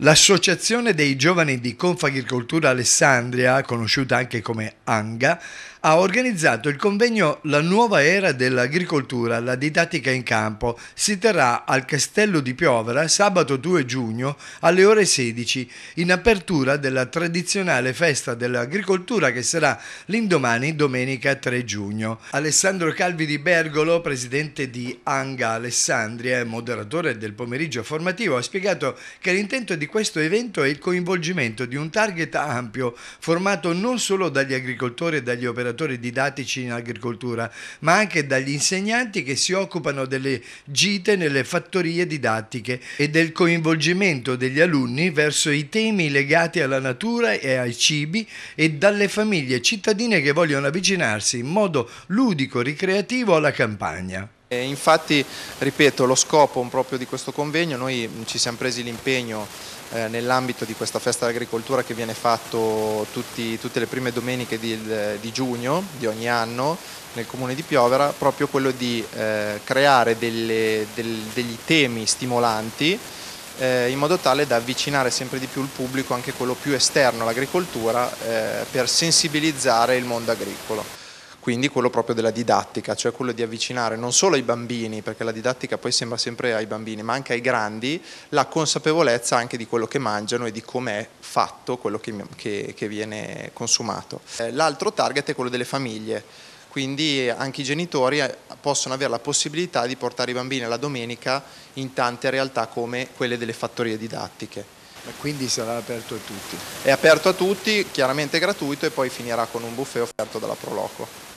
L'Associazione dei Giovani di Confagricoltura Alessandria, conosciuta anche come ANGA, ha organizzato il convegno La nuova era dell'agricoltura, la didattica in campo. Si terrà al Castello di Piovera sabato 2 giugno alle ore 16 in apertura della tradizionale festa dell'agricoltura che sarà l'indomani domenica 3 giugno. Alessandro Calvi di Bergolo, presidente di Anga Alessandria e moderatore del pomeriggio formativo, ha spiegato che l'intento di questo evento è il coinvolgimento di un target ampio formato non solo dagli agricoltori e dagli operatori operatori didattici in agricoltura, ma anche dagli insegnanti che si occupano delle gite nelle fattorie didattiche e del coinvolgimento degli alunni verso i temi legati alla natura e ai cibi e dalle famiglie cittadine che vogliono avvicinarsi in modo ludico, ricreativo alla campagna. E infatti, ripeto, lo scopo proprio di questo convegno, noi ci siamo presi l'impegno eh, nell'ambito di questa festa dell'agricoltura che viene fatto tutti, tutte le prime domeniche di, di, giugno di ogni anno nel comune di Piovera, proprio quello di eh, creare delle, del, degli temi stimolanti eh, in modo tale da avvicinare sempre di più il pubblico, anche quello più esterno all'agricoltura, eh, per sensibilizzare il mondo agricolo quindi quello proprio della didattica, cioè quello di avvicinare non solo ai bambini, perché la didattica poi sembra sempre ai bambini, ma anche ai grandi, la consapevolezza anche di quello che mangiano e di com'è fatto quello che, che, che viene consumato. Eh, l'altro target è quello delle famiglie quindi anche i genitori eh, possono avere la possibilità di portare i bambini la domenica in tante realtà come quelle delle fattorie didattiche. quindi sarà aperto a tutti? È aperto a tutti, chiaramente gratuito e poi finirà con un buffet offerto dalla Proloco.